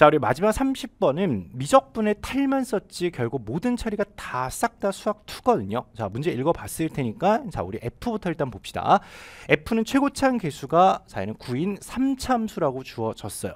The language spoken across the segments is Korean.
자 우리 마지막 30번은 미적분의 탈만 썼지 결국 모든 처리가 다 싹 다 수학 2거든요 자 문제 읽어봤을 테니까 자 우리 F부터 일단 봅시다 F는 최고차항 개수가 자 얘는 9인 3참수라고 주어졌어요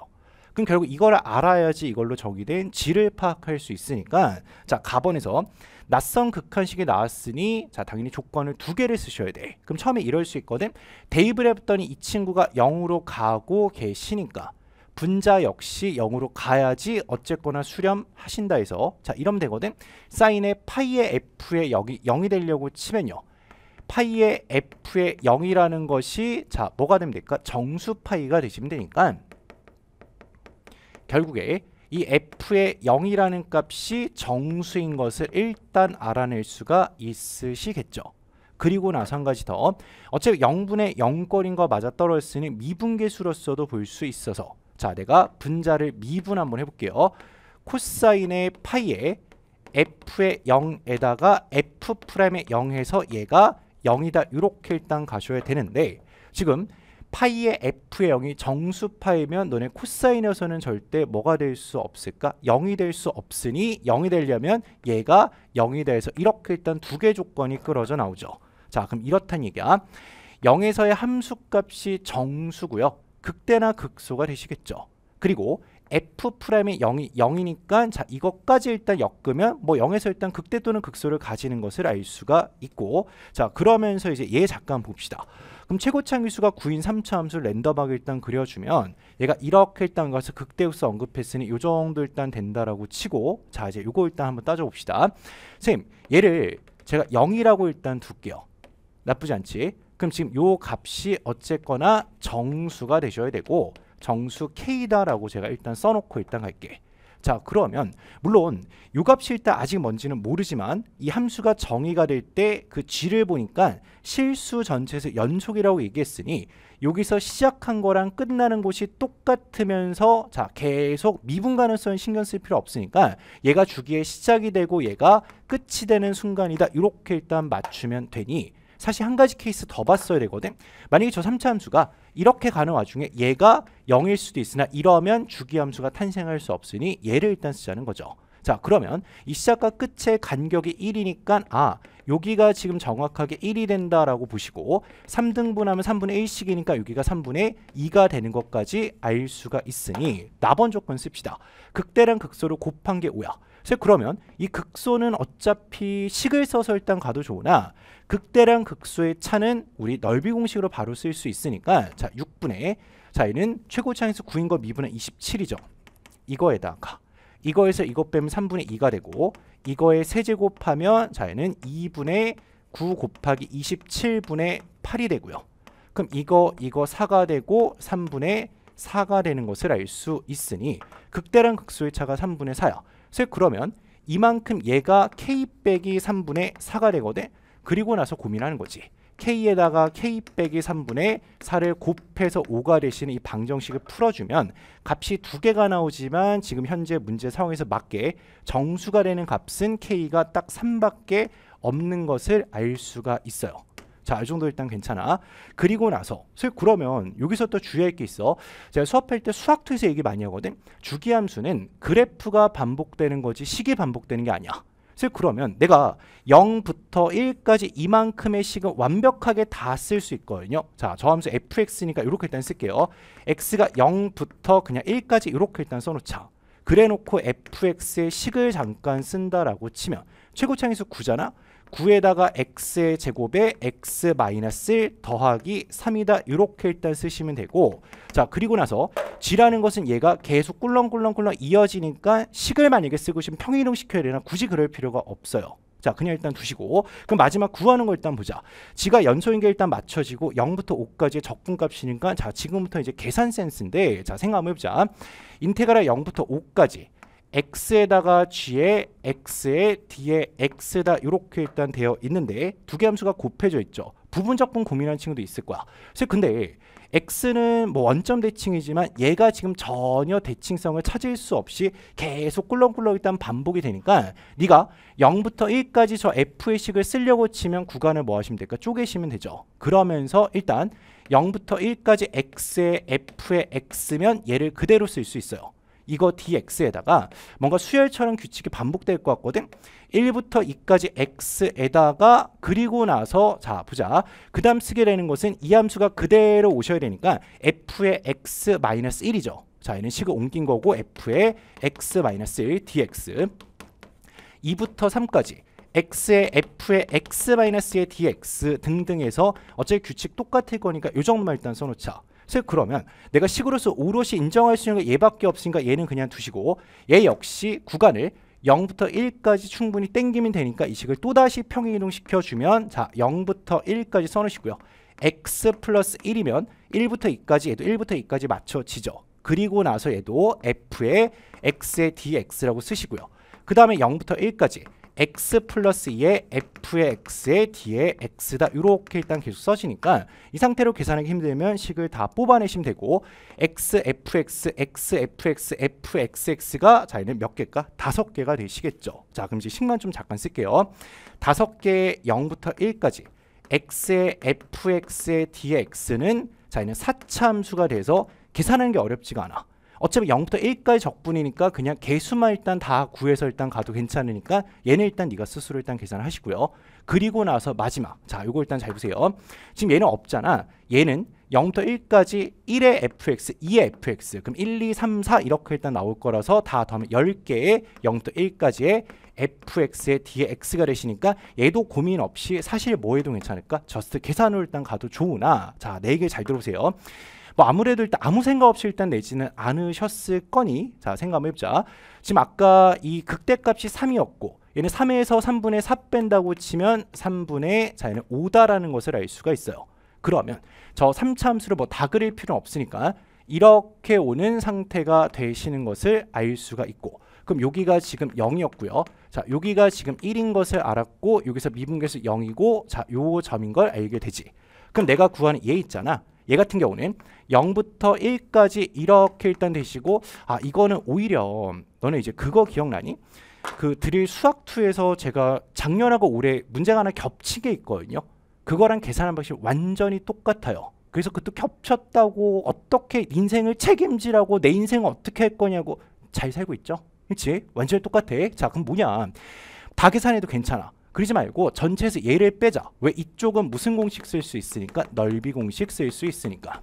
그럼 결국 이걸 알아야지 이걸로 적이된 질을 파악할 수 있으니까 자 가번에서 낯선 극한식이 나왔으니 자 당연히 조건을 두 개를 쓰셔야 돼 그럼 처음에 이럴 수 있거든 대입을 해봤더니 이 친구가 0으로 가고 계시니까 분자 역시 0으로 가야지 어쨌거나 수렴하신다 해서 자 이러면 되거든 사인의 파이의 f의 0이, 0이 되려고 치면요 파이의 f의 0이라는 것이 자 뭐가 됩니까 정수 파이가 되시면 되니까 결국에 이 f의 0이라는 값이 정수인 것을 일단 알아낼 수가 있으시겠죠. 그리고 나서 한 가지 더 어차피 0분의 0거리인 거 맞아떨어졌으니 미분계수로서도 볼 수 있어서 자 내가 분자를 미분 한번 해볼게요 코사인의 파이에 f의 0에다가 f'의 프라임 0에서 얘가 0이다 이렇게 일단 가셔야 되는데 지금 파이의 f의 0이 정수파이면 너네 코사인에서는 절대 뭐가 될 수 없을까? 0이 될 수 없으니 0이 되려면 얘가 0이 돼서 이렇게 일단 두 개 조건이 끌어져 나오죠. 자 그럼 이렇단 얘기야. 0에서의 함수값이 정수고요. 극대나 극소가 되시겠죠. 그리고 f 프라임이 0이, 0이니까 자 이것까지 일단 엮으면 뭐 0에서 일단 극대 또는 극소를 가지는 것을 알 수가 있고 자 그러면서 이제 얘 잠깐 봅시다. 그럼 최고창기수가 9인 3차 함수 랜덤하게 일단 그려주면 얘가 이렇게 일단 가서 극대우수 언급했으니 요 정도 일단 된다라고 치고 자 이제 요거 일단 한번 따져봅시다. 선생님 얘를 제가 0이라고 일단 둘게요. 나쁘지 않지? 그럼 지금 요 값이 어쨌거나 정수가 되셔야 되고 정수 K다라고 제가 일단 써놓고 일단 갈게. 자 그러면 물론 요 값이 일단 아직 뭔지는 모르지만 이 함수가 정의가 될 때 그 G를 보니까 실수 전체에서 연속이라고 얘기했으니 여기서 시작한 거랑 끝나는 곳이 똑같으면서 자 계속 미분 가능성 신경 쓸 필요 없으니까 얘가 주기에 시작이 되고 얘가 끝이 되는 순간이다 이렇게 일단 맞추면 되니 사실 한 가지 케이스 더 봤어야 되거든. 만약에 저 3차 함수가 이렇게 가는 와중에 얘가 0일 수도 있으나 이러면 주기함수가 탄생할 수 없으니 얘를 일단 쓰자는 거죠. 자 그러면 이 시작과 끝의 간격이 1이니까 아 여기가 지금 정확하게 1이 된다라고 보시고 3등분하면 3분의 1씩이니까 여기가 3분의 2가 되는 것까지 알 수가 있으니 나번 조건 씁시다. 극대랑 극소를 곱한 게 5야. 그래서 그러면 이 극소는 어차피 식을 써서 일단 가도 좋으나 극대랑 극소의 차는 우리 넓이 공식으로 바로 쓸 수 있으니까 자 6분의 자 얘는 최고 차항에서 9인 거 미분의 27이죠. 이거에다가 이거에서 이거 빼면 3분의 2가 되고 이거에 세제곱하면 자 얘는 2분의 9 곱하기 27분의 8이 되고요. 그럼 이거 이거 4가 되고 3분의 4가 되는 것을 알 수 있으니 극대랑 극소의 차가 3분의 4야. 그 그러면 이만큼 얘가 k 빼기 3분의 4가 되거든 그리고 나서 고민하는 거지 k에다가 k 빼기 3분의 4를 곱해서 5가 되시는 이 방정식을 풀어주면 값이 두 개가 나오지만 지금 현재 문제 상황에서 맞게 정수가 되는 값은 k가 딱 3밖에 없는 것을 알 수가 있어요. 자, 이 정도 일단 괜찮아. 그리고 나서 그러면 여기서 또 주의할 게 있어. 제가 수업할 때 수학 투에서 얘기 많이 하거든. 주기 함수는 그래프가 반복되는 거지 식이 반복되는 게 아니야. 그래서 그러면 내가 0부터 1까지 이만큼의 식은 완벽하게 다 쓸 수 있거든요. 자, 저함수 fx니까 이렇게 일단 쓸게요. x가 0부터 그냥 1까지 이렇게 일단 써놓자. 그래놓고 fx의 식을 잠깐 쓴다라고 치면 최고창에서 9잖아? 9에다가 x의 제곱에 x 마이너스 더하기 3이다 이렇게 일단 쓰시면 되고 자 그리고 나서 g라는 것은 얘가 계속 꿀렁꿀렁꿀렁 이어지니까 식을 만약에 쓰고 싶으면 평행이동 시켜야 되나 굳이 그럴 필요가 없어요 자 그냥 일단 두시고 그럼 마지막 구하는 걸 일단 보자 g 가 연소인 계 일단 맞춰지고 0부터 5까지의 적분값이니까 자 지금부터 이제 계산 센스인데 자 생각 한번 해보자 인테그라 0부터 5까지 x에다가 g에 x에 d에 x다 에 이렇게 일단 되어 있는데 두 개 함수가 곱해져 있죠. 부분적분 고민하는 친구도 있을 거야. 그래서 근데 x는 뭐 원점 대칭이지만 얘가 지금 전혀 대칭성을 찾을 수 없이 계속 꿀렁꿀렁 일단 반복이 되니까 네가 0부터 1까지 저 f의 식을 쓰려고 치면 구간을 뭐 하시면 될까? 쪼개시면 되죠. 그러면서 일단 0부터 1까지 x의 f의 x면 얘를 그대로 쓸 수 있어요. 이거 dx에다가 뭔가 수열처럼 규칙이 반복될 것 같거든 1부터 2까지 x에다가 그리고 나서 자 보자 그 다음 쓰게 되는 것은 이 함수가 그대로 오셔야 되니까 f의 x-1이죠 마이너스 자 얘는 식을 옮긴 거고 f의 x-1 dx 2부터 3까지 x의 f의 x-의 dx 등등에서 어차피 규칙 똑같을 거니까 요 정도만 일단 써놓자 그래서 그러면 내가 식으로서 오롯이 인정할 수 있는 게 얘밖에 없으니까 얘는 그냥 두시고 얘 역시 구간을 0부터 1까지 충분히 땡기면 되니까 이 식을 또다시 평행이동 시켜주면 자 0부터 1까지 써놓으시고요. x 플러스 1이면 1부터 2까지 얘도 1부터 2까지 맞춰지죠. 그리고 나서 얘도 f 의 x의 dx라고 쓰시고요. 그 다음에 0부터 1까지 x 플러스 2의 f의 x 의 d의 x다 이렇게 일단 계속 써지니까 이 상태로 계산하기 힘들면 식을 다 뽑아내시면 되고 x fx x fx fxx가 자 얘는 몇 개일까? 다섯 개가 되시겠죠 자 그럼 이제 식만 좀 잠깐 쓸게요 다섯 개의 0부터 1까지 x의 fx의 dx는 의자 얘는 사참수가 돼서 계산하는 게 어렵지가 않아 어차피 0부터 1까지 적분이니까 그냥 개수만 일단 다 구해서 일단 가도 괜찮으니까 얘는 일단 네가 스스로 일단 계산을 하시고요. 그리고 나서 마지막 자이거 일단 잘 보세요. 지금 얘는 없잖아. 얘는 0부터 1까지 1의 fx, 2의 fx 그럼 1, 2, 3, 4 이렇게 일단 나올 거라서 다 더하면 10개의 0부터 1까지의 fx에 뒤에 x가 되시니까 얘도 고민 없이 사실 뭐 해도 괜찮을까? 저스트 계산으로 일단 가도 좋으나 자, 네개잘 들어보세요. 뭐 아무래도 일단 아무 생각 없이 일단 내지는 않으셨을 거니 자 생각 한번 해보자 지금 아까 이 극대값이 3이었고 얘는 3에서 3분의 4 뺀다고 치면 3분의 자 얘는 5다라는 것을 알 수가 있어요 그러면 저 3차함수를 뭐 다 그릴 필요는 없으니까 이렇게 오는 상태가 되시는 것을 알 수가 있고 그럼 여기가 지금 0이었고요. 자, 여기가 지금 1인 것을 알았고 여기서 미분계수 0이고 자, 요 점인 걸 알게 되지. 그럼 내가 구하는 얘 있잖아. 얘 같은 경우는 0부터 1까지 이렇게 일단 되시고 아 이거는 오히려 너는 이제 그거 기억나니? 그 드릴 수학2에서 제가 작년하고 올해 문제가 하나 겹친 게 있거든요. 그거랑 계산한 방식 이 완전히 똑같아요. 그래서 그것도 겹쳤다고 어떻게 인생을 책임지라고 내 인생을 어떻게 할 거냐고 잘 살고 있죠? 그렇지? 완전히 똑같아. 자 그럼 뭐냐? 다 계산해도 괜찮아. 그러지 말고 전체에서 얘를 빼자. 왜 이쪽은 무슨 공식 쓸 수 있으니까 넓이 공식 쓸 수 있으니까.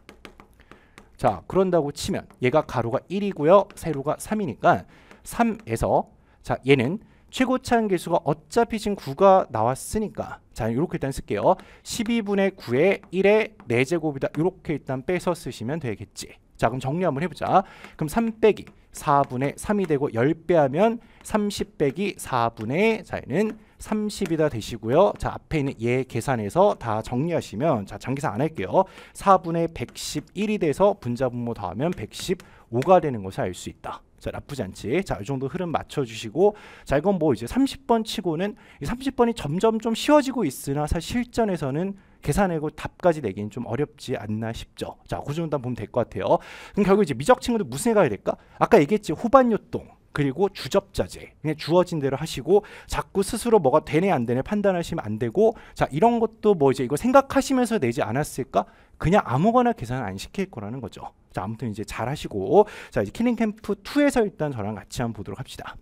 자 그런다고 치면 얘가 가로가 1이고요. 세로가 3이니까 3에서 자 얘는 최고차항 계수가 어차피 지금 9가 나왔으니까 자 이렇게 일단 쓸게요 12분의 9에 1의 4제곱이다 이렇게 일단 빼서 쓰시면 되겠지 자 그럼 정리 한번 해보자 그럼 3 빼기 4분의 3이 되고 10배 하면 30 빼기 4분의 자 얘는 30이다 되시고요. 자 앞에 있는 예 계산해서 다 정리하시면 자 장계산 안 할게요. 4분의 111이 돼서 분자분모 더하면 115가 되는 것을 알 수 있다. 자 나쁘지 않지 자이 정도 흐름 맞춰주시고 자 이건 뭐 이제 30번 치고는 30번이 점점 좀 쉬워지고 있으나 사실 실전에서는 계산해고 답까지 내기는 좀 어렵지 않나 싶죠. 자, 구조연단 그 보면 될 것 같아요. 그럼 결국 이제 미적층으로 무슨 해가 될까? 아까 얘기했지 호반요동. 그리고 주접자제 그냥 주어진 대로 하시고 자꾸 스스로 뭐가 되네 안 되네 판단하시면 안 되고 자 이런 것도 뭐 이제 이거 생각하시면서 내지 않았을까 그냥 아무거나 계산 안 시킬 거라는 거죠 자 아무튼 이제 잘 하시고 자 이제 키링캠프 2에서 일단 저랑 같이 한번 보도록 합시다